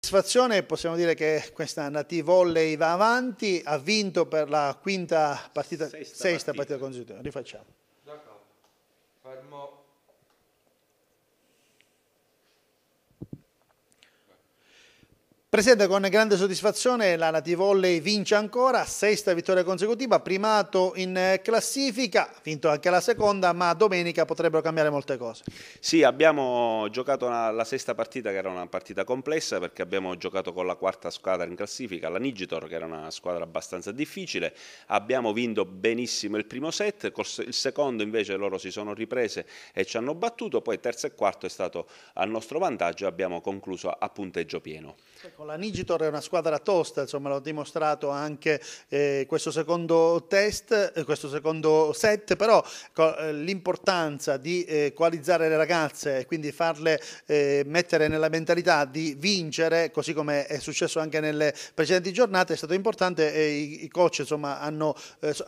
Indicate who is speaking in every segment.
Speaker 1: Soddisfazione, possiamo dire che questa Nativ Volley va avanti, ha vinto per la quinta partita, sesta, sesta partita, partita consecutiva, rifacciamo. Presidente, con grande soddisfazione la Nativolley vince ancora, sesta vittoria consecutiva, primato in classifica, vinto anche la seconda, ma domenica potrebbero cambiare molte cose.
Speaker 2: Sì, abbiamo giocato una, la sesta partita che era una partita complessa perché abbiamo giocato con la quarta squadra in classifica, la Nigitor che era una squadra abbastanza difficile, abbiamo vinto benissimo il primo set, col, il secondo invece loro si sono riprese e ci hanno battuto, poi terzo e quarto è stato al nostro vantaggio e abbiamo concluso a punteggio pieno.
Speaker 1: La Nigitor è una squadra tosta, insomma, l'ho dimostrato anche eh, questo secondo test, eh, questo secondo set, però eh, l'importanza di coalizzare eh, le ragazze e quindi farle eh, mettere nella mentalità di vincere, così come è successo anche nelle precedenti giornate, è stato importante e i, i coach insomma, hanno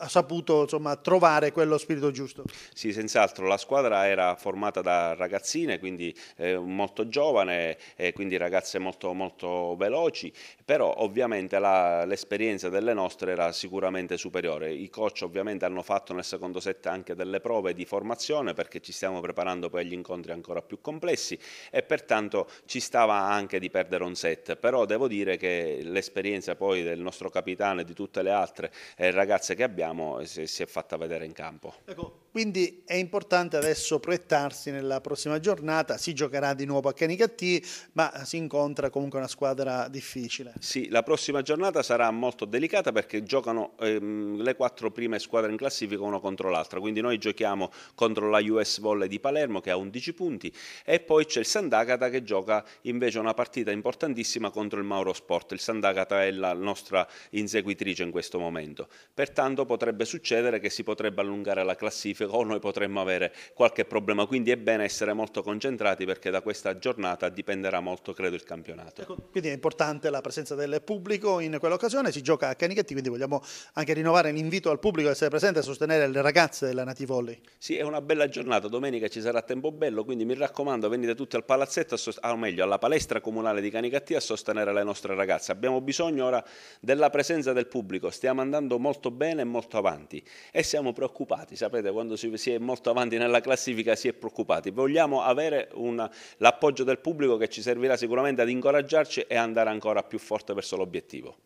Speaker 1: saputo insomma, trovare quello spirito giusto.
Speaker 2: Sì, senz'altro, la squadra era formata da ragazzine, quindi molto giovane, quindi ragazze molto, molto veloci, però ovviamente la, l'esperienza delle nostre era sicuramente superiore. I coach ovviamente hanno fatto nel secondo set anche delle prove di formazione perché ci stiamo preparando poi agli incontri ancora più complessi e pertanto ci stava anche di perdere un set, però devo dire che l'esperienza poi del nostro capitano e di tutte le altre eh, ragazze che abbiamo eh, si, si è fatta vedere in campo. Ecco.
Speaker 1: Quindi è importante adesso proiettarsi nella prossima giornata, si giocherà di nuovo a Canicattì, ma si incontra comunque una squadra difficile.
Speaker 2: Sì, la prossima giornata sarà molto delicata perché giocano ehm, le quattro prime squadre in classifica una contro l'altra, quindi noi giochiamo contro la US Volley di Palermo che ha 11 punti e poi c'è il Sandagata che gioca invece una partita importantissima contro il Mauro Sport. Il Sandagata è la nostra inseguitrice in questo momento, pertanto potrebbe succedere che si potrebbe allungare la classifica o noi potremmo avere qualche problema, quindi è bene essere molto concentrati perché da questa giornata dipenderà molto credo il campionato. Ecco,
Speaker 1: quindi è importante la presenza del pubblico in quell'occasione, si gioca a Canichetti, quindi vogliamo anche rinnovare l'invito al pubblico ad essere presente e sostenere le ragazze della Native Volley.
Speaker 2: Sì, è una bella giornata, domenica ci sarà tempo bello, quindi mi raccomando venite tutti al palazzetto, ah, o meglio alla palestra comunale di Canicattì a sostenere le nostre ragazze. Abbiamo bisogno ora della presenza del pubblico, stiamo andando molto bene e molto avanti e siamo preoccupati, sapete quando quando si, si, è molto avanti nella classifica si è preoccupati. Vogliamo avere un, l'appoggio del pubblico che ci servirà sicuramente ad incoraggiarci e andare ancora più forte verso l'obiettivo.